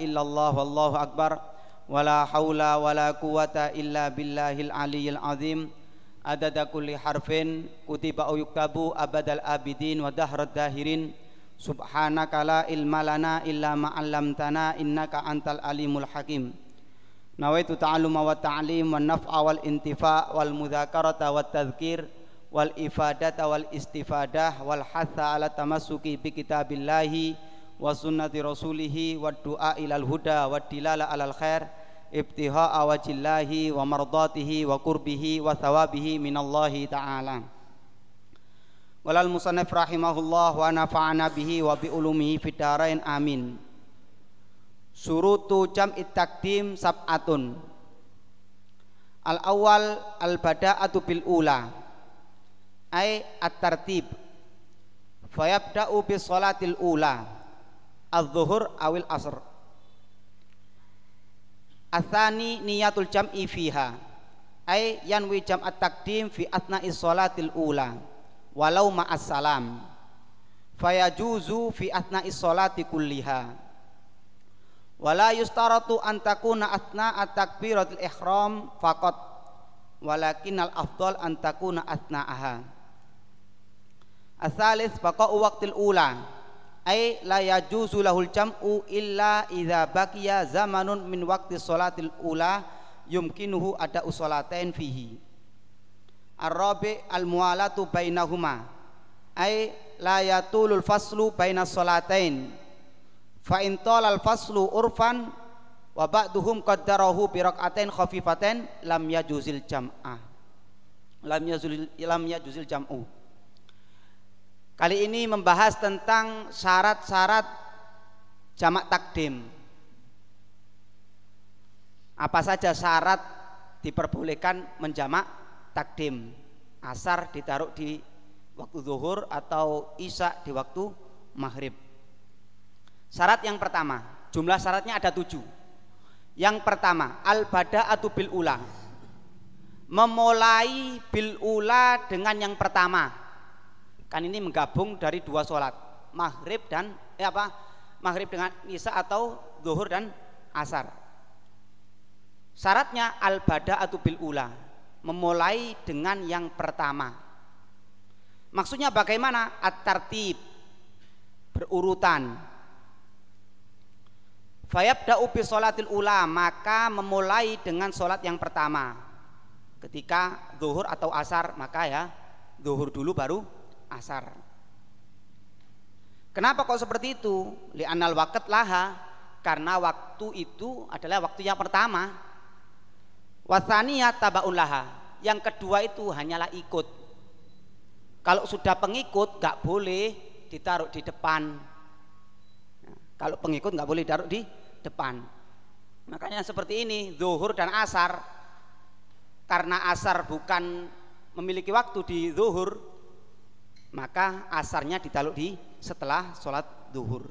illallah wallahu akbar wala haula wala quwata illa billahil aliyil azim adada kulli harfin kutiba au yuktabu abadal abidin wa dahrad dahirin subhanaka la ilma lana illa ma 'allamtana innaka antal alimul hakim nawaitu ta'alluma wa ta'lim wa naf'a wal intifa wal mudzakarata wat tadhkir wal ifadata wal istifadah wal hatha ala tamassuki bi kitabillahi wa sunnati rasulihi wa du'a ilal huda wa dilala alal khair ibtiha'a wajillahi wa mardatihi wa kurbihi wa thawabihi minallahi ta'ala walal musannif rahimahullah wa nafa'ana bihi wa bi ulumihi fidarain amin surutu jam'i takdim sab'atun al awal al bada'atu bil ula ay at tartib fayabda'u bis salatil ula الظهر أو العصر الثاني نية الجمع فيها أي ينوي جمع التقديم في أثناء الصلاة الأولى ولو مع السلام فيجوز في أثناء الصلاة كلها ولا يشترط أن تكون أثناء تكبيرة الإحرام فقط ولكن الأفضل أن تكون أثناءها الثالث بقاء وقت الأولى ay la yajuzu lahul jam'u illa idza baqiya zamanun min waqti salatil ula yumkinuhu ada usolatain fihi arabi al mualatu bainahuma ay la yatulul faslu bainas salatain fa in al faslu urfan wa ba'duhum qaddarahu bi raq'atain khafifatain lam yajuzil jam'ah lam yajuzil lam yajuzil jam'u ah. Kali ini membahas tentang syarat-syarat jamak takdim. Apa saja syarat diperbolehkan menjamak takdim? Asar ditaruh di waktu zuhur atau isya di waktu maghrib. Syarat yang pertama, jumlah syaratnya ada tujuh. Yang pertama, al-bada atau bil ula. Memulai bil ula dengan yang pertama, kan ini menggabung dari dua sholat maghrib dan eh apa maghrib dengan nisa atau zuhur dan asar syaratnya al bada atau bil ula memulai dengan yang pertama maksudnya bagaimana at tartib berurutan fayabda'u bi sholatil ula maka memulai dengan sholat yang pertama ketika zuhur atau asar maka ya zuhur dulu baru asar. Kenapa kok seperti itu? Li anal waket laha karena waktu itu adalah waktu yang pertama. Wasaniyah tabaun laha. Yang kedua itu hanyalah ikut. Kalau sudah pengikut nggak boleh ditaruh di depan. Nah, kalau pengikut nggak boleh ditaruh di depan. Makanya seperti ini, zuhur dan asar. Karena asar bukan memiliki waktu di zuhur, maka asarnya ditaluk di setelah sholat duhur.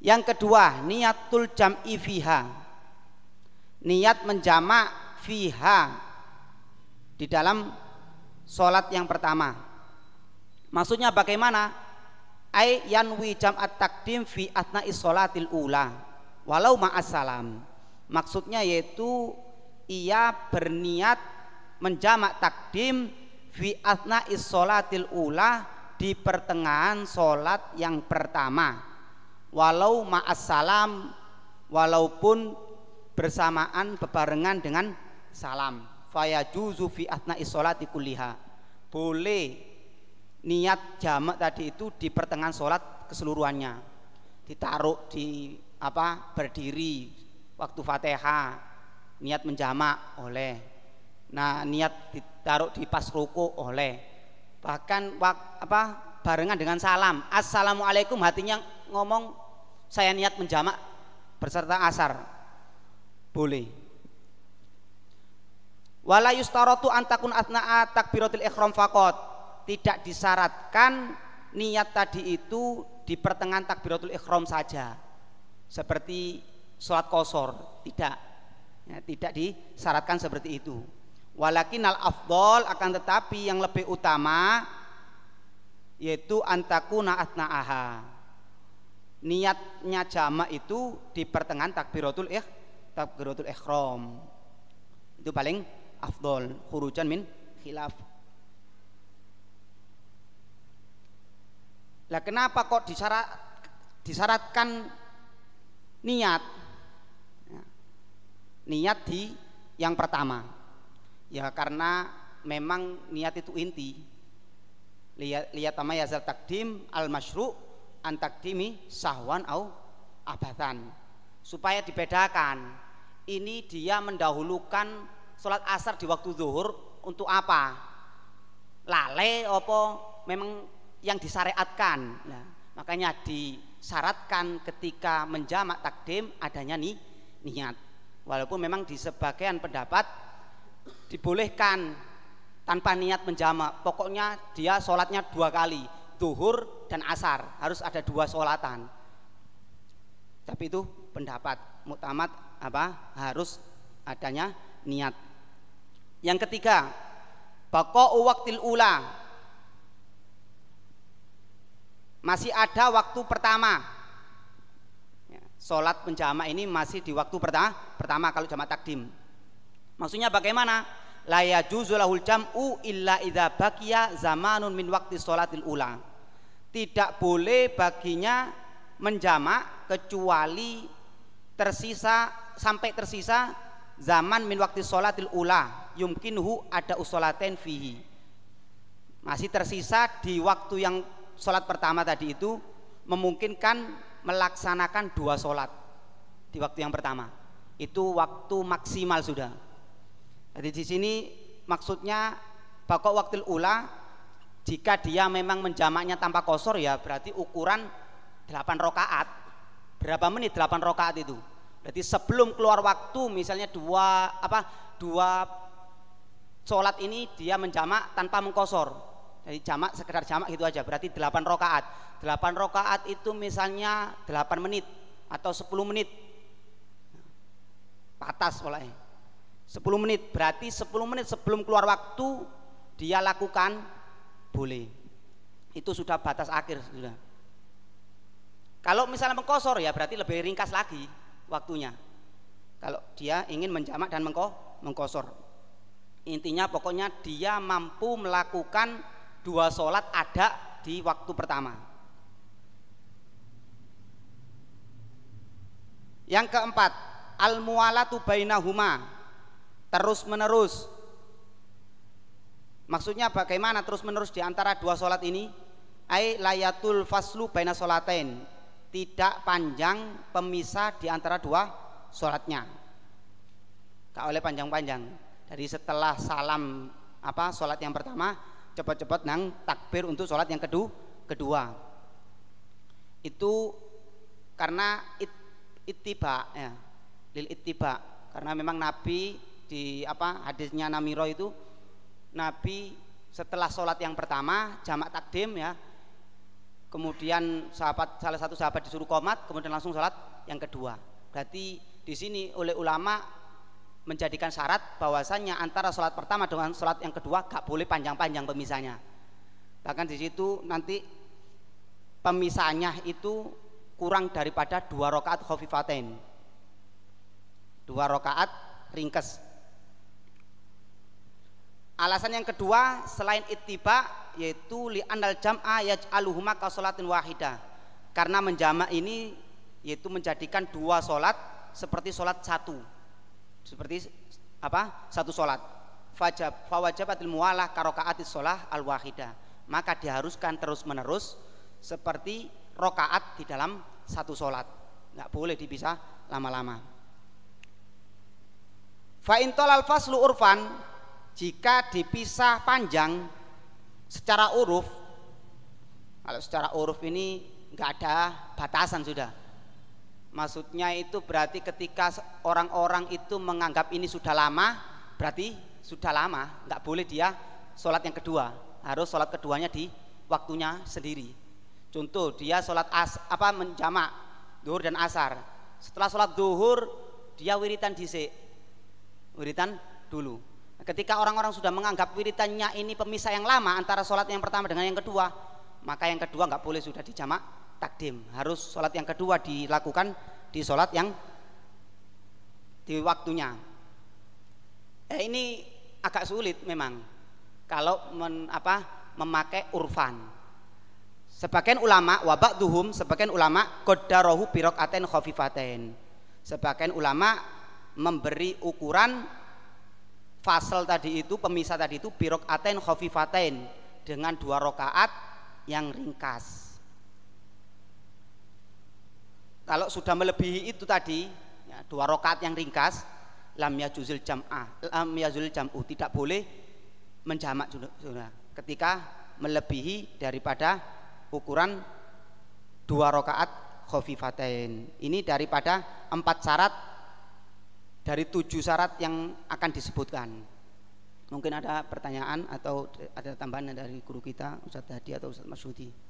Yang kedua, niatul jam'i fiha. Niat menjamak fiha di dalam sholat yang pertama. Maksudnya bagaimana? Ay yanwi jam'at takdim fi atna sholatil ula walau ma'asalam. Maksudnya yaitu ia berniat menjamak takdim fi asna isolatil ula di pertengahan solat yang pertama walau maasalam, walaupun bersamaan bebarengan dengan salam juzu fi asna isolati kuliha boleh niat jamak tadi itu di pertengahan solat keseluruhannya ditaruh di apa berdiri waktu fatihah niat menjamak oleh nah niat ditaruh di pas ruku oleh bahkan apa barengan dengan salam assalamualaikum hatinya ngomong saya niat menjamak berserta asar boleh wala yustarotu antakun atna'a takbiratil ikhram fakot tidak disyaratkan niat tadi itu di pertengahan takbiratul ikhram saja seperti sholat kosor tidak ya, tidak disyaratkan seperti itu Walakin al afdol akan tetapi yang lebih utama yaitu naat naaha. Niatnya jama itu di pertengahan takbiratul ikh takbiratul ihram. Itu paling afdol khurujan min khilaf. Lah kenapa kok disyarat disyaratkan niat? Ya. Niat di yang pertama Ya karena memang niat itu inti. Lihat lihat sama ya takdim al masyru antakdimi sahwan au abatan. Supaya dibedakan. Ini dia mendahulukan sholat asar di waktu zuhur untuk apa? Lale opo memang yang disyariatkan. ya. makanya disyaratkan ketika menjamak takdim adanya nih niat. Walaupun memang di sebagian pendapat dibolehkan tanpa niat menjama pokoknya dia sholatnya dua kali duhur dan asar harus ada dua sholatan tapi itu pendapat mutamat apa harus adanya niat yang ketiga bako waktil ula masih ada waktu pertama ya, sholat menjama ini masih di waktu pertama pertama kalau jamaat takdim Maksudnya bagaimana? La yajuzulahul jam'u illa idza baqiya zamanun min waqti sholatil ula. Tidak boleh baginya menjamak kecuali tersisa sampai tersisa zaman min waqti sholatil ula yumkinhu ada usolaten fihi. Masih tersisa di waktu yang sholat pertama tadi itu memungkinkan melaksanakan dua sholat di waktu yang pertama. Itu waktu maksimal sudah jadi di sini maksudnya bakok waktil ula jika dia memang menjamaknya tanpa kosor ya berarti ukuran 8 rokaat berapa menit 8 rokaat itu berarti sebelum keluar waktu misalnya dua apa dua sholat ini dia menjamak tanpa mengkosor jadi jamak sekedar jamak gitu aja berarti 8 rokaat 8 rokaat itu misalnya 8 menit atau 10 menit patas oleh 10 menit berarti 10 menit sebelum keluar waktu dia lakukan boleh itu sudah batas akhir sudah kalau misalnya mengkosor ya berarti lebih ringkas lagi waktunya kalau dia ingin menjamak dan mengko mengkosor intinya pokoknya dia mampu melakukan dua sholat ada di waktu pertama yang keempat al mualatu bainahuma terus menerus. Maksudnya bagaimana terus menerus di antara dua sholat ini? ay layatul faslu baina sholatain. Tidak panjang pemisah di antara dua sholatnya. tak oleh panjang-panjang. Dari setelah salam apa sholat yang pertama, cepat-cepat nang takbir untuk sholat yang kedua. Kedua itu karena it, itiba ya, lil itiba karena memang Nabi di apa hadisnya Namiro itu Nabi setelah sholat yang pertama jamak takdim ya kemudian sahabat salah satu sahabat disuruh komat kemudian langsung sholat yang kedua berarti di sini oleh ulama menjadikan syarat bahwasannya antara sholat pertama dengan sholat yang kedua gak boleh panjang-panjang pemisahnya bahkan di situ nanti pemisahnya itu kurang daripada dua rakaat khafifatain dua rakaat ringkes Alasan yang kedua selain ittiba yaitu li andal jam'a yaj'aluhuma ka salatin wahida. Karena menjamak ini yaitu menjadikan dua solat seperti solat satu. Seperti apa? Satu solat. Fajab fawajabatil mualah karokaatis solah al wahidah Maka diharuskan terus menerus seperti rokaat di dalam satu solat. Nggak boleh dipisah lama-lama. Fa intolal faslu urfan jika dipisah panjang secara uruf kalau secara uruf ini nggak ada batasan sudah maksudnya itu berarti ketika orang-orang itu menganggap ini sudah lama berarti sudah lama nggak boleh dia sholat yang kedua harus sholat keduanya di waktunya sendiri contoh dia sholat as apa menjamak duhur dan asar setelah sholat duhur dia wiritan dice wiritan dulu Ketika orang-orang sudah menganggap wiritannya ini pemisah yang lama antara sholat yang pertama dengan yang kedua, maka yang kedua nggak boleh sudah dijamak takdim. Harus sholat yang kedua dilakukan di sholat yang di waktunya. Eh, ini agak sulit memang kalau men, apa, memakai urfan. Sebagian ulama wabak duhum, sebagian ulama kodarohu birokaten aten kofifaten Sebagian ulama memberi ukuran fasal tadi itu pemisah tadi itu birok aten khofifaten dengan dua rokaat yang ringkas kalau sudah melebihi itu tadi ya, dua rokaat yang ringkas lam yajuzil jam'ah lam yajuzil jam'u tidak boleh menjamak sunnah ketika melebihi daripada ukuran dua rokaat khofifaten ini daripada empat syarat dari tujuh syarat yang akan disebutkan. Mungkin ada pertanyaan atau ada tambahan dari guru kita Ustadz Hadi atau Ustadz Masudi.